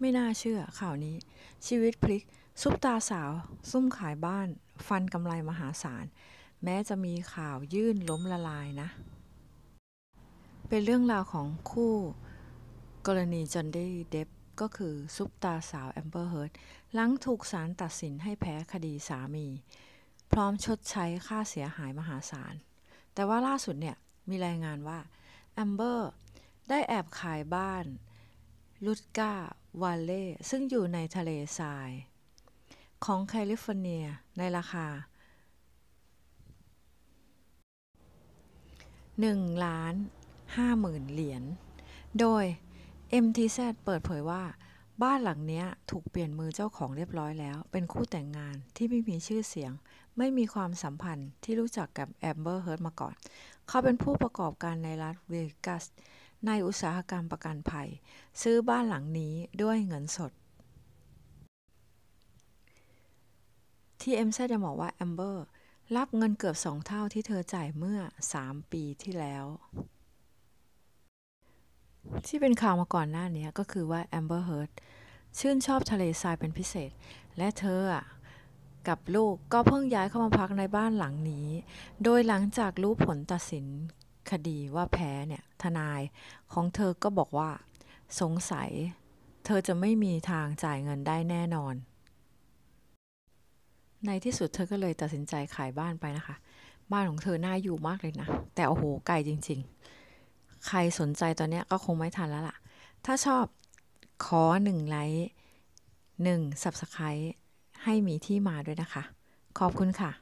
ไม่น่าเชื่อข่าวนี้ชีวิตพลิกซุปตาสาว ซุ่มขายบ้าน ฟันกำไรมหาศาล แม้จะมีข่าวยื่นล้มละลายนะ เป็นเรื่องราวของคู่กรณีจอนดี้เดฟก็คือซุปตาสาวแอมเบอร์เฮิร์ตหลังถูกศาลตัดสินให้แพ้คดีสามี พร้อมชดใช้ค่าเสียหายมหาศาล แต่ว่าล่าสุดเนี่ย มีรายงานว่าแอมเบอร์ได้แอบขายบ้านลุดก้าวัลเล่ ซึ่งอยู่ในทะเลทราย ของแคลิฟอร์เนียในราคา1ล้าน5หมื่นเหรียญ โดย MTZ เปิดเผยว่าบ้านหลังนี้ถูกเปลี่ยนมือเจ้าของเรียบร้อยแล้ว เป็นคู่แต่งงานที่ไม่มีชื่อเสียง ไม่มีความสัมพันธ์ที่รู้จักกับแอมเบอร์เฮิร์ตมาก่อน เขาเป็นผู้ประกอบการในรัฐเวกัสในอุตสาหกรรมประกันภัย ซื้อบ้านหลังนี้ด้วยเงินสดที่เอ็มแซจะบอกว่าแอมเบอร์รับเงินเกือบสองเท่าที่เธอจ่ายเมื่อ 3 ปีที่แล้ว ที่เป็นข่าวมาก่อนหน้านี้ก็คือว่าแอมเบอร์เฮิร์ตชื่นชอบทะเลทรายเป็นพิเศษและเธอกับลูกก็เพิ่งย้ายเข้ามาพักในบ้านหลังนี้ โดยหลังจากรู้ผลตัดสินคดีว่าแพ้เนี่ยทนายของเธอก็บอกว่าสงสัยเธอจะไม่มีทางจ่ายเงินได้แน่นอน ในที่สุดเธอก็เลยตัดสินใจขายบ้านไปนะคะ บ้านของเธอน่าอยู่มากเลยนะ แต่โอ้โห ไกลจริง ๆ ใครสนใจตอนนี้ก็คงไม่ทันแล้วล่ะถ้าชอบขอหนึ่งไลค์หนึ่งสับสไครต์ให้มีที่มาด้วยนะคะ ขอบคุณค่ะ